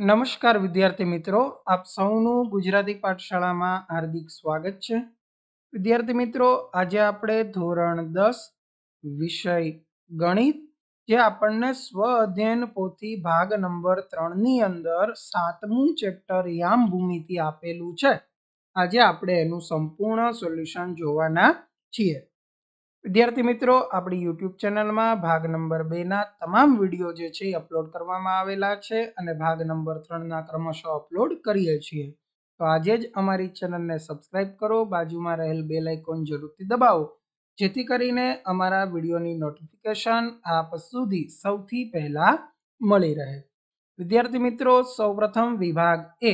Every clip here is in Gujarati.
નમસ્કાર વિદ્યાર્થી મિત્રો આપ સૌનું ગુજરાતી પાઠશાળામાં હાર્દિક સ્વાગત છે વિદ્યાર્થી મિત્રો આજે આપણે ધોરણ દસ વિષય ગણિત જે આપણને સ્વ અધ્યયન પોથી ભાગ નંબર ત્રણની અંદર સાતમું ચેપ્ટર યામ ભૂમિથી આપેલું છે આજે આપણે એનું સંપૂર્ણ સોલ્યુશન જોવાના છીએ વિદ્યાર્થી મિત્રો આપણી યુટ્યુબ ચેનલમાં ભાગ નંબર બેના તમામ વિડીયો જે છે એ અપલોડ કરવામાં આવેલા છે અને ભાગ નંબર ત્રણના ક્રમશઃ અપલોડ કરીએ છીએ તો આજે જ અમારી ચેનલને સબસ્ક્રાઇબ કરો બાજુમાં રહેલ બે લાઇકોન જરૂરથી દબાવો જેથી કરીને અમારા વિડીયોની નોટિફિકેશન આપ સુધી સૌથી પહેલાં મળી રહે વિદ્યાર્થી મિત્રો સૌપ્રથમ વિભાગ એ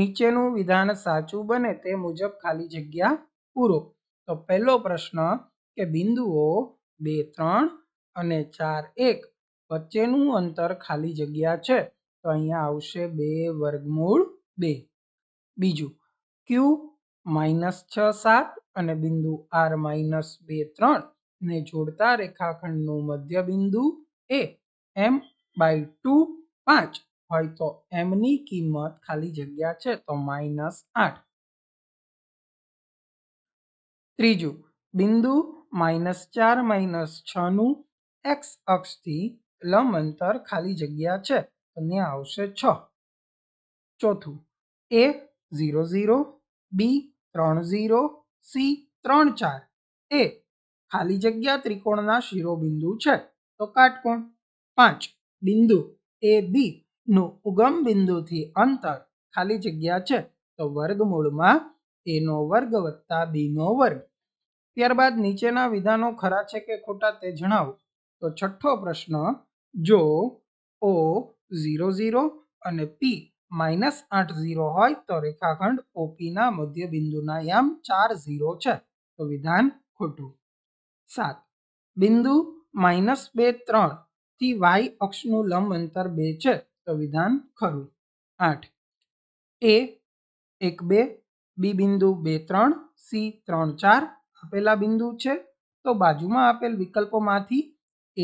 નીચેનું વિધાન સાચું બને તે મુજબ ખાલી જગ્યા પૂરો તો પહેલો પ્રશ્ન કે બિંદુઓ બે ત્રણ અને ચાર એક વચ્ચેનું અંતર ખાલી જગ્યા છે તો અહીંયા આવશે બે વર્ગમૂળ બે બીજું ક્યુ માઇનસ છ સાત અને બિંદુ આર માઇનસ બે ત્રણ ને જોડતા રેખાખંડનું મધ્ય બિંદુ એ એમ બાય ટુ પાંચ હોય તો એમની કિંમત ખાલી જગ્યા છે તો માઇનસ આઠ ત્રીજું બિંદુ માઇનસ ચાર માઇનસ છનું એક્સ અક્ષથી લંબ અંતર ખાલી જગ્યા છે અને આવશે છ ચોથું એ ઝીરો ઝીરો બી ત્રણ ઝીરો સી ત્રણ ચાર એ ખાલી જગ્યા ત્રિકોણના શિરોબિંદુ છે તો કાટકોણ પાંચ બિંદુ એ બી નું ઉગમ બિંદુથી અંતર ખાલી જગ્યા છે તો વર્ગમૂળમાં એનો વર્ગ વત્તા બીનો વર્ગ ત્યારબાદ નીચેના વિધાનો ખરા છે કે ખોટા તે જણાવો તો છઠ્ઠો પ્રશ્ન જો ઓ ઝીરો ઝીરો અને પી માઇનસ આઠ ઝીરો હોય તો રેખાખંડ ઓપીના મધ્ય બિંદુના યામ ચાર ઝીરો છે તો વિધાન ખોટું સાત બિંદુ માઇનસ બે ત્રણ થી વાય અક્ષનું લંબ અંતર બે છે તો વિધાન ખરું આઠ એ એક બે બી બિંદુ બે ત્રણ સી ત્રણ ચાર આપેલા બિંદુ છે તો બાજુમાં આપેલ વિકલ્પોમાંથી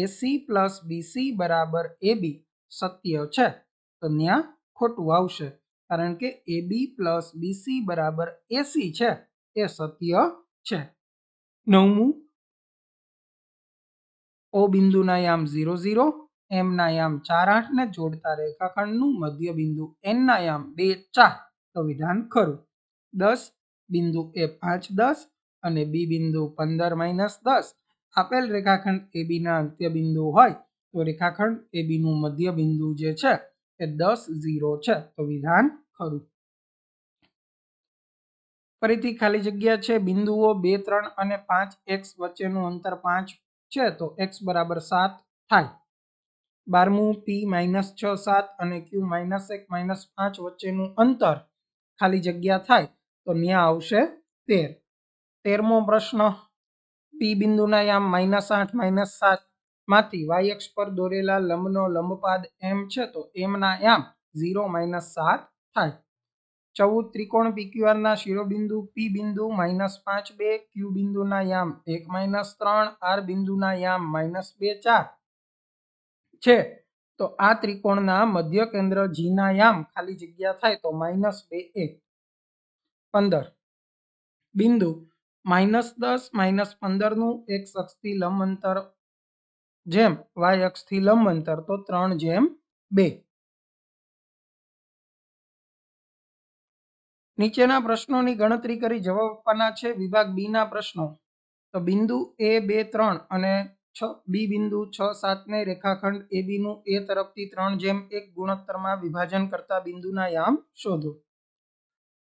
એસી પ્લસ બીસી બરાબર એ બી સત્ય છે તો ત્યાં ખોટું આવશે કારણ કે એ બી પ્લસ બીસી બરાબર એસી છે એ સત્ય છે નવમું ઓ બિંદુના યામ ઝીરો ઝીરો એમના યામ ચાર આઠને જોડતા રેખાખંડનું મધ્ય બિંદુ એનના યામ બે ચાર તો વિધાન ખરું દસ બિંદુ એ પાંચ દસ અને બી બિંદુ પંદર માઇનસ દસ આપેલ રેખાખંડ એ બીના અંત્ય બિંદુ હોય તો રેખાખંડ એ બીનું મધ્ય બિંદુ જે છે એ દસ ઝીરો છે તો વિધાન ખરું ફરીથી ખાલી જગ્યા છે બિંદુઓ બે ત્રણ અને પાંચ એક્સ વચ્ચેનું અંતર પાંચ છે તો એક્સ બરાબર સાત થાય બારમું પી માઇનસ છ સાત અને ક્યુ માઇનસ એક માઇનસ પાંચ વચ્ચેનું અંતર ખાલી જગ્યા થાય તો ત્યાં આવશે તેર તેરમો પ્રશ્ન પી બિંદુના યામ માઇનસ આઠ માઇનસ સાત માંથી વાય એક્સ પર દોરેલા લંબનો લંબપાદ એમ છે તો એમના યામ ઝીરો માઇનસ સાત થાય ચૌદ ત્રિકોણ પીક્યુઆરના શિરોબિંદુ પી બિંદુ માઇનસ પાંચ બે ક્યુ બિંદુના યામ એક માઇનસ ત્રણ આર બિંદુના યામ માઇનસ બે ચાર છે તો આ ત્રિકોણના મધ્ય કેન્દ્ર જીના યામ ખાલી જગ્યા થાય તો માઇનસ બે એક પંદર બિંદુ માઇનસ દસ માઇનસ પંદરનું એક અક્ષથી લંબ અંતર જેમ વાય અક્ષથી લંબ અંતર તો ત્રણ જેમ બે નીચેના પ્રશ્નોની ગણતરી કરી જવાબ આપવાના છે વિભાગ બીના પ્રશ્નો તો બિંદુ એ બે ત્રણ અને છ બી બિંદુ છ સાતને રેખાખંડ એ બીનું એ તરફથી ત્રણ જેમ એક ગુણોત્તરમાં વિભાજન કરતા બિંદુના યામ શોધો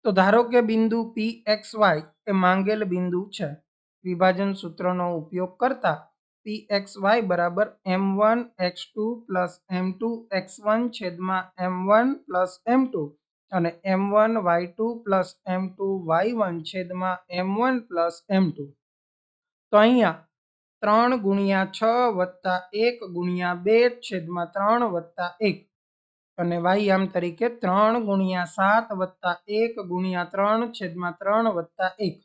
તો ધારો કે બિંદુ પી એક્સ વાય એ માંગેલ બિંદુ છે વિભાજન સૂત્રનો ઉપયોગ કરતા પી એક્સ વાય બરાબર M one X two plus M two X one છેદમાં M one plus M two અને M one Y two plus M two Y one છેદમાં M one plus M two તો અહીંયા ત્રણ ગુણ્યા છ વત્તા એક ગુણ્યા બે છેદમાં ત્રણ વત્તા એક અને વાય આમ તરીકે ત્રણ ગુણ્યા સાત વત્તા એક ગુણ્યા ત્રણ છેદમાં ત્રણ વત્તા એક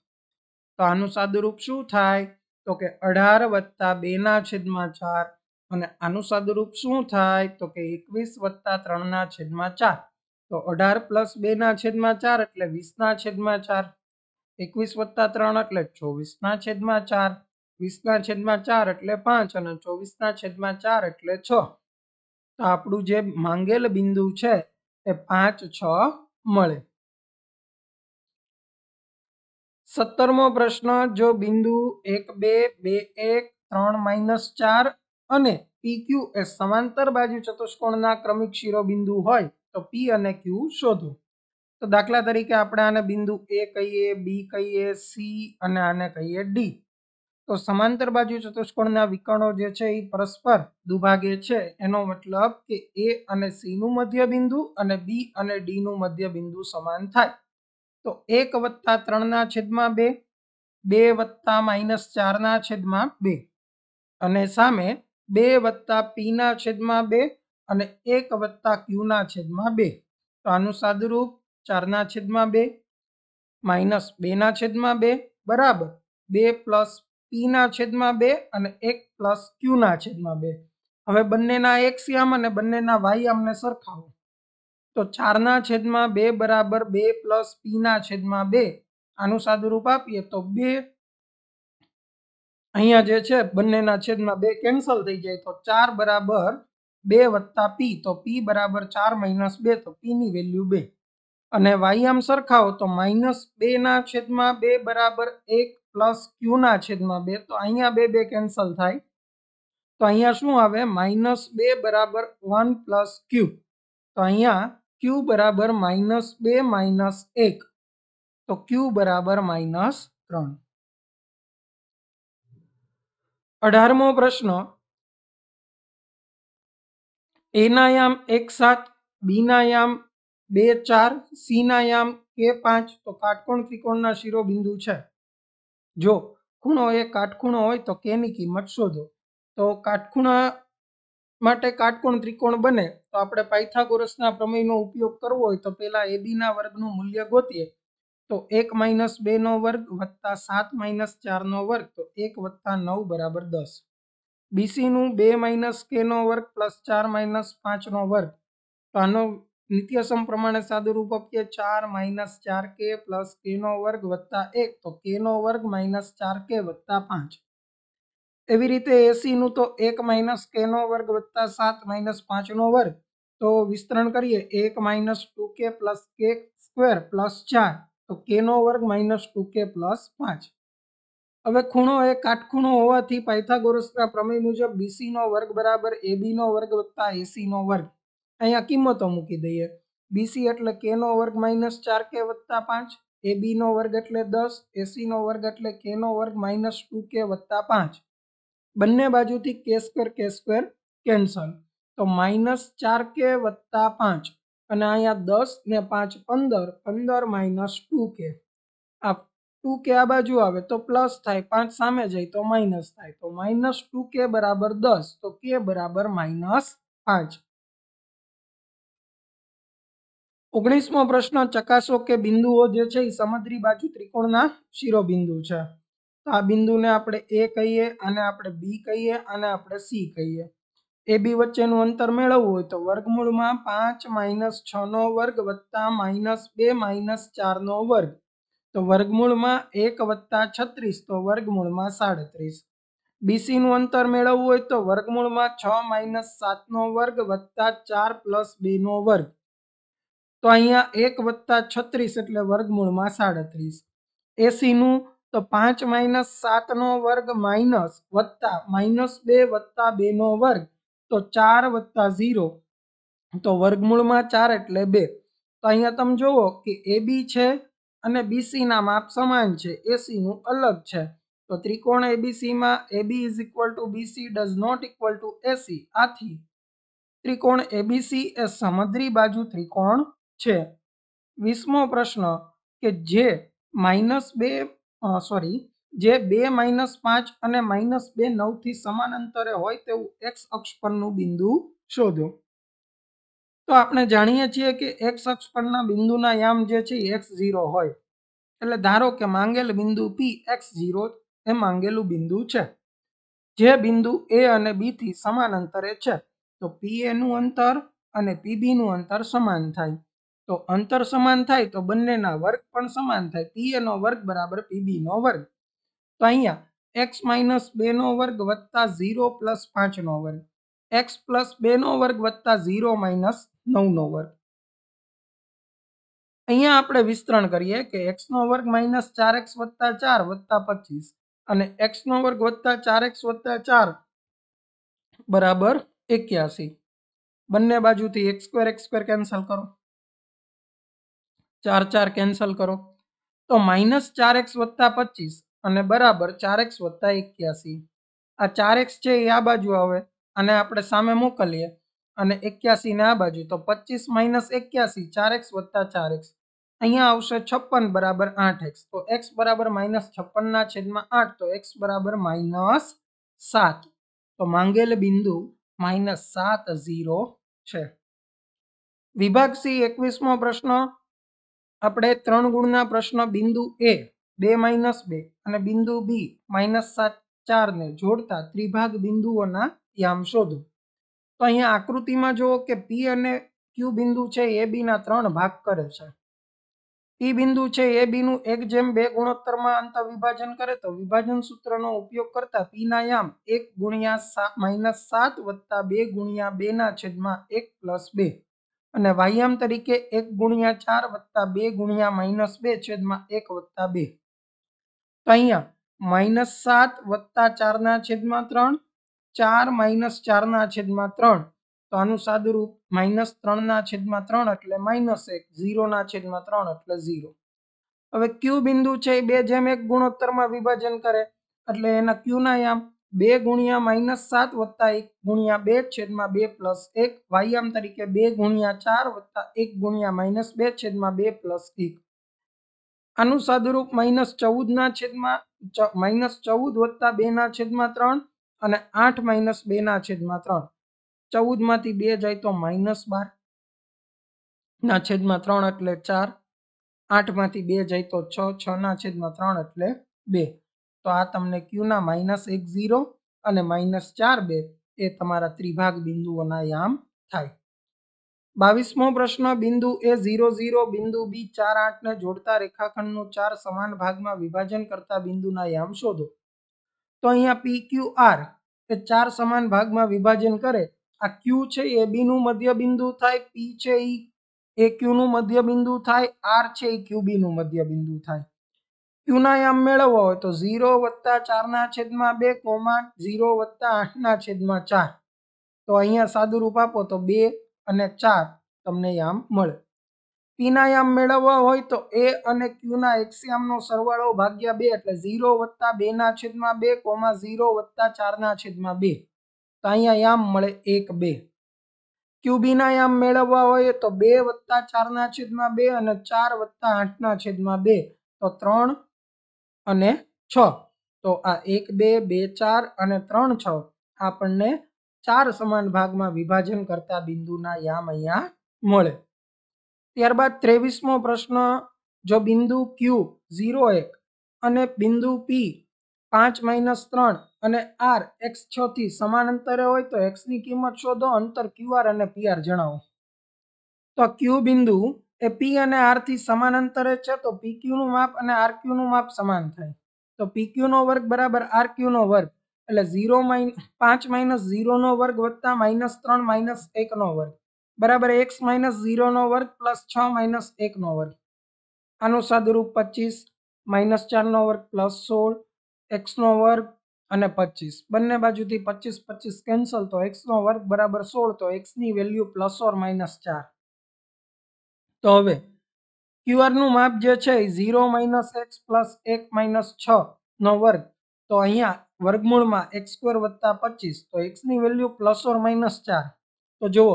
તો આનું સાદુરૂપ શું થાય તો કે અઢાર વત્તા બેના છેદમાં ચાર અને આનું સાદુરૂપ શું થાય તો કે એકવીસ વત્તા ત્રણના છેદમાં ચાર તો અઢાર પ્લસ બેના છેદમાં ચાર એટલે વીસના છેદમાં ચાર એકવીસ વત્તા ત્રણ એટલે ચોવીસના છેદમાં ચાર વીસના છેદમાં ચાર એટલે પાંચ અને ચોવીસના છેદમાં ચાર એટલે છ તો આપણું જે માંગેલ બિંદુ છે એ પાંચ છ મળે સત્તરમો પ્રશ્ન જો બિંદુ એક બે બે એક ત્રણ માઇનસ ચાર અને પી ક્યુ એ સમાંતર બાજુ ચતુષ્કોણના ક્રમિક શિરોબિંદુ હોય તો પી અને ક્યુ શોધો તો દાખલા તરીકે આપણે આને બિંદુ એ કહીએ બી કહીએ સી અને આને કહીએ ડી તો સમાંતર બાજુ ચતુષ્કોણના વિકર્ણો જે છે એ પરસ્પર દુભાગે છે એનો મતલબ કે એ અને સી નું બિંદુ અને બી અને ડી નું બિંદુ સમાન થાય તો એક વત્તા ત્રણના છેદમાં બે બે વત્તા માઇનસ ચારના છેદમાં બે અને સામે બે વત્તા પીના છેદમાં બે અને એક વત્તા ક્યુના છેદમાં બે તો આનું સાદુરૂપ ચારના છેદમાં બે માઇનસ બેના છેદમાં બે બરાબર બે પ્લસ પીના છેદમાં બે અને એક પ્લસ ક્યુના છેદમાં બે હવે બંનેના એક્સિયામ અને બંનેના વાયામને સરખાવો તો ચારના છેદમાં બે બરાબર બે પ્લસ પીના છેદમાં બે આનું સાદું આપીએ તો બે અહીંયા જે છે બંનેના છેદમાં બે કેન્સલ થઈ જાય તો ચાર બરાબર બે વત્તા પી તો પી બરાબર ચાર માઇનસ બે તો પીની વેલ્યુ બે અને વાયામ સરખાવો તો માઇનસ બેના છેદમાં બે બરાબર એક પ્લસ ક્યુના છેદમાં બે તો અહીંયા બે બે કેન્સલ થાય તો અહીંયા શું આવે માઇનસ બે બરાબર વન પ્લસ ક્યુ તો અહીંયા ક્યુ બરાબર માઇનસ બે માઇનસ એક તો ક્યુ બરાબર માઇનસ ત્રણ અઢારમો પ્રશ્ન એનાયામ એક સાત બીનાયામ બે ચાર સીનાયામ કે પાંચ તો કાટકોણ ત્રિકોણના શિરોબિંદુ છે જો ખૂણો એ કાટખૂણો હોય તો કેની કિંમત શોધો તો કાટખૂણા માટે કાટકોણ ત્રિકોણ બને તો આપણે પાયથાગોરસના પ્રમેયનો ઉપયોગ કરવો હોય તો પહેલાં એબીના વર્ગનું મૂલ્ય ગોતીએ તો એક માઇનસ બેનો વર્ગ વત્તા સાત માઇનસ ચારનો વર્ગ તો એક વત્તા નવ બરાબર દસ બીસીનું બે માઇનસ કેનો વર્ગ પ્લસ ચાર માઇનસ પાંચનો વર્ગ તો આનો द्वितीय सम प्रमाण साधु रूप अपने चार माइनस चार के प्लस के नो वर्ग वत्ता एक तो के नो वर्ग माइनस चार के वत्ता पांच एवं रीते एसी न तो एक माइनस के नो वर्ग वत्ता सात माइनस पांच नो वर्ग तो विस्तरण करिए एक minus two K plus K square plus चार तो के नो वर्ग माइनस टू के प्लस पांच हम खूणो ए काटखूणो होवा पायथागोरस प्रमेय मुजब बीसी नो वर्ग बराबर ए बी नो वर्ग वत्ता एसी नो वर्ग अह या कीमतों मुकी दइए bc એટલે k નો વર્ગ - 4k + 5 ab નો વર્ગ એટલે 10 ac નો વર્ગ એટલે k નો વર્ગ - 2k + 5 બંને બાજુથી k² k² કેન્સલ તો - 4k + 5 અને આયા 10 ને 5 15 15 - 2k આ 2 કયા બાજુ આવે તો પ્લસ થાય 5 સામે જાય તો માઈનસ થાય તો - 2k = 10 તો k = -5 ઓગણીસમો પ્રશ્ન ચકાસો કે બિંદુઓ જે છે એ સમદ્રી બાજુ ત્રિકોણના શિરોબિંદુ છે તો આ બિંદુને આપણે એ કહીએ અને આપણે બી કહીએ અને આપણે સી કહીએ એ બી વચ્ચેનું અંતર મેળવવું હોય તો વર્ગમૂળમાં પાંચ માઇનસ છનો વર્ગ વત્તા માઇનસ બે માઇનસ ચારનો વર્ગ તો વર્ગમૂળમાં એક વત્તા છત્રીસ તો વર્ગમૂળમાં સાડત્રીસ બીસીનું અંતર મેળવવું હોય તો વર્ગમૂળમાં છ માઇનસ સાતનો વર્ગ વત્તા ચાર પ્લસ બેનો વર્ગ તો અહીંયા એક વત્તા છત્રીસ એટલે વર્ગમૂળમાં સાડત્રીસ એસીનું તો પાંચ માઇનસ સાતનો વર્ગ માઇનસ વત્તા માઇનસ બે વત્તા બેનો વર્ગ તો ચાર વત્તા ઝીરો તો વર્ગમૂળમાં ચાર એટલે બે તો અહીંયા તમે જુઓ કે એ બી છે અને બીસીના માપ સમાન છે એસીનું અલગ છે તો ત્રિકોણ એબીસીમાં AB is equal to BC does not equal to AC આથી ત્રિકોણ એબીસી એ સમદ્રી બાજુ ત્રિકોણ છે વીસમો પ્રશ્ન કે જે માઇનસ બે સોરી જે બે માઇનસ પાંચ અને માઇનસ બે નવથી સમાન અંતરે હોય તેવું એક્સ અક્ષ પરનું બિંદુ શોધો તો આપણે જાણીએ છીએ કે એક્સ અક્ષ પરના બિંદુના યામ જે છે એક્સ ઝીરો હોય એટલે ધારો કે માંગેલ બિંદુ પી એક્સ ઝીરો એ માંગેલું બિંદુ છે જે બિંદુ એ અને બી થી સમાન અંતરે છે તો પી એનું અંતર અને પીબીનું અંતર સમાન થાય તો અંતર સમાન થાય તો બંનેના વર્ગ પણ સમાન થાય પી નો વર્ગ બરાબર પીબી નો વર્ગ તો અહીંયા એક્સ માઇનસ બે નો વર્ગ વત્તા ઝીરો પ્લસ પાંચ નો વર્ગ એક્સ પ્લસ બે નો વર્ગ વત્તા ઝીરો માઇનસ નવ નો વર્ગ અહીંયા આપણે વિસ્તરણ કરીએ કે એક્સ નો વર્ગ માઇનસ ચાર એક્સ વત્તા ચાર વત્તા પચીસ અને એક્સ નો વર્ગ વત્તા ચાર એક્સ વત્તા ચાર બરાબર એક્યાસી બંને બાજુથી એક સ્ક્વેર એક સ્ક્વેર કેન્સલ કરો ચાર ચાર કેન્સલ કરો તો માઇનસ ચાર એક્સ વત્તા પચીસ અને બરાબર ચાર એક્સ વત્તા એક્યાસી આ ચાર એક્સ છે એ આ બાજુ આવે અને આપણે સામે મોકલીએ અને એક્યાસી ને આ બાજુ તો પચીસ માઇનસ એક્યાસી ચાર એક્સ વત્તા ચાર એક્સ અહીંયા આવશે છપ્પન બરાબર આઠ એક્સ તો એક્સ બરાબર માઇનસ છપ્પનના છેદમાં આઠ તો એક્સ બરાબર માઇનસ સાત તો માંગેલ બિંદુ માઇનસ સાત ઝીરો છે વિભાગ સી એકવીસમો પ્રશ્ન આપણે ત્રણ ગુણના પ્રશ્ન બિંદુ એ બે માઇનસ બે અને બિંદુ બી માઇનસ સાત ચાર ને જોડતા ત્રિભાગ બિંદુઓના યામ શોધો તો અહીંયા આકૃતિમાં જુઓ કે પી અને ક્યુ બિંદુ છે એ બીના ત્રણ ભાગ કરે છે પી બિંદુ છે એ બીનું એક જેમ બે ગુણોત્તરમાં અંત વિભાજન કરે તો વિભાજન સૂત્રનો ઉપયોગ કરતા પીના યામ એક ગુણ્યા સાત માઇનસ સાત વત્તા બે ગુણ્યા બેના છેદમાં એક પ્લસ બે અને વાયમ તરીકે એક ગુણ્યા ચાર વત્તા બે ગુણ્યા માઇનસ બે છેદમાં એક વત્તા બે તો અહીંયા માઇનસ સાત વત્તા ચારના છેદમાં ત્રણ ચાર માઇનસ ચારના છેદમાં ત્રણ તો આનું સાદુરૂપ માઇનસ ત્રણના છેદમાં ત્રણ એટલે માઇનસ એક ઝીરોના છેદમાં ત્રણ એટલે ઝીરો હવે ક્યુ બિંદુ છે એ બે જેમ એક ગુણોત્તરમાં વિભાજન કરે એટલે એના ક્યુના યામ બે ગુણ્યા માઇનસ સાત વત્તા એક ગુણ્યા બે છેદમાં બે પ્લસ એક વાયામ તરીકે બે ગુણ્યા ચાર વત્તા એક ગુણ્યા માઇનસ બે છેદમાં બે પ્લસ એક આનું સાદુરૂપ માઇનસ ચૌદના છેદમાં માઇનસ ચૌદ વત્તા બેના છેદમાં ત્રણ અને આઠ માઇનસ બેના છેદમાં ત્રણ ચૌદમાંથી બે જાય તો માઇનસ બાર ના છેદમાં ત્રણ એટલે ચાર આઠમાંથી બે જાય તો છ છના છેદમાં ત્રણ એટલે બે તો આ તમને ક્યુના માઇનસ એક ઝીરો અને માઇનસ ચાર બે એ તમારા ત્રિભાગ બિંદુઓના યામ થાય બાવીસમો પ્રશ્ન બિંદુ એ ઝીરો ઝીરો બિંદુ બી ચાર આઠને જોડતા રેખાખંડનું ચાર સમાન ભાગમાં વિભાજન કરતા બિંદુના યામ શોધો તો અહીંયા પી ક્યુ આર એ ચાર સમાન ભાગમાં વિભાજન કરે આ ક્યુ છે એ બીનું મધ્ય બિંદુ થાય પી છે એ એ ક્યુનું મધ્ય બિંદુ થાય આર છે એ ક્યુ બીનું મધ્ય બિંદુ થાય યુનાયામ મેળવવો હોય તો ઝીરો વત્તા ચારના છેદમાં બે કોમા ઝીરો વત્તા આઠના છેદમાં ચાર તો અહીંયા સાદુરૂપ આપો તો બે અને ચાર તમને યામ મળે પીનાયામ મેળવવા હોય તો એ અને ક્યુના એક્સિયામનો સરવાળો ભાગ્યા બે એટલે ઝીરો વત્તા બેના છેદમાં બે કોમા ઝીરો વત્તા ચારના છેદમાં બે તો અહીંયા યામ મળે એક બે ક્યુબીનાયામ મેળવવા હોય તો બે વત્તા ચારના છેદમાં બે અને ચાર વત્તા આઠના છેદમાં બે તો ત્રણ અને છ તો આ એક બે બે ચાર અને ત્રણ છ આપણને ચાર સમાન ભાગમાં વિભાજન કરતા બિંદુના યામ અહીંયા મળે ત્યારબાદ ત્રેવીસમો પ્રશ્ન જો બિંદુ ક્યુ ઝીરો એક અને બિંદુ પી પાંચ માઇનસ ત્રણ અને આર એક્સ છ થી સમાન અંતરે હોય તો એક્સની કિંમત શોધો અંતર ક્યુઆર અને પીઆર જણાવો તો ક્યુ બિંદુ એ પી અને આરથી સમાન અંતરે છે તો પી ક્યુનું માપ અને આર ક્યુનું માપ સમાન થાય તો પી ક્યુનો વર્ગ બરાબર આર ક્યુનો વર્ગ એટલે ઝીરો માઇન પાંચ માઇનસ ઝીરોનો વર્ગ વત્તા માઇનસ ત્રણ માઇનસ એકનો વર્ગ બરાબર એક્સ માઇનસ ઝીરોનો વર્ગ પ્લસ છ માઇનસ એકનો વર્ગ આનું સાદુરૂપ પચીસ માઇનસ ચારનો વર્ગ પ્લસ સોળ એક્સનો વર્ગ અને પચીસ બંને બાજુથી પચીસ પચીસ કેન્સલ તો એક્સનો વર્ગ બરાબર સોળ તો એક્સની વેલ્યુ પ્લસ ઓર માઇનસ ચાર તો હવે ક્યુઆરનું માપ જે છે ઝીરો માઇનસ એક્સ પ્લસ એક માઇનસ છ નો વર્ગ તો અહીંયા વર્ગમૂળમાં એક્સ સ્ક્વેર વત્તા પચીસ તો એક્સની વેલ્યુ પ્લસ ઓર માઇનસ ચાર તો જુઓ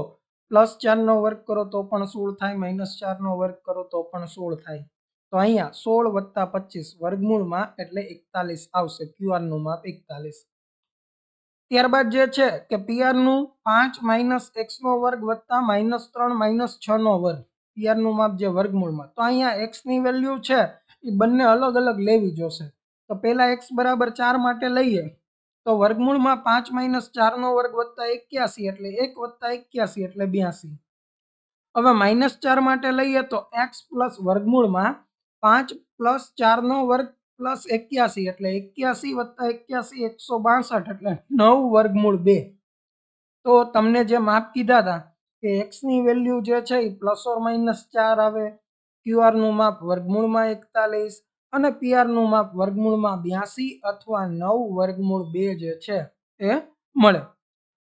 પ્લસ ચારનો વર્ગ કરો તો પણ સોળ થાય માઇનસ ચારનો વર્ગ કરો તો પણ સોળ થાય તો અહીંયા સોળ વત્તા પચીસ વર્ગમૂળમાં એટલે એકતાલીસ આવશે ક્યુઆરનું માપ એકતાલીસ ત્યારબાદ જે છે કે પીઆરનું પાંચ માઇનસ એક્સનો વર્ગ વત્તા માઇનસ ત્રણ માઇનસ છનો વર્ગ પીઆરનું માપ જે વર્ગમૂળમાં તો અહીંયા એક્સની વેલ્યુ છે એ બંને અલગ અલગ લેવી જોશે તો પહેલાં એક્સ બરાબર ચાર માટે લઈએ તો વર્ગમૂળમાં પાંચ માઇનસ ચારનો વર્ગ વત્તા એક્યાસી એટલે એક વત્તા એક્યાસી એટલે બ્યાસી હવે માઇનસ ચાર માટે લઈએ તો એક્સ પ્લસ વર્ગમૂળમાં પાંચ પ્લસ ચારનો વર્ગ પ્લસ એક્યાસી એટલે એક્યાસી વત્તા એક્યાસી એકસો બાસઠ એટલે નવ વર્ગમૂળ બે તો તમને જે માપ કીધા હતા કે એક્સની વેલ્યુ જે છે એ પ્લસ ઓર માઇનસ ચાર આવે નું માપ વર્ગમૂળમાં એકતાલીસ અને નું માપ વર્ગમૂળમાં બ્યાસી અથવા નવ વર્ગમૂળ બે જે છે એ મળે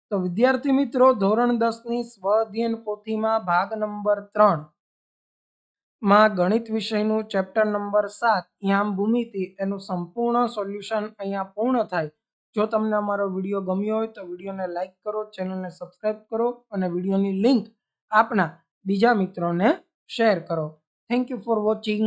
તો વિદ્યાર્થી મિત્રો ધોરણ દસની અધ્યયન પોથીમાં ભાગ નંબર ત્રણ માં ગણિત વિષયનું ચેપ્ટર નંબર સાત યામ ભૂમિતિ એનું સંપૂર્ણ સોલ્યુશન અહીંયા પૂર્ણ થાય જો તમને અમારો વિડીયો ગમ્યો હોય તો વિડીયોને લાઇક કરો ચેનલને સબસ્ક્રાઈબ કરો અને વિડીયોની લિંક આપના બીજા મિત્રોને શેર કરો થેન્ક યુ ફોર વોચિંગ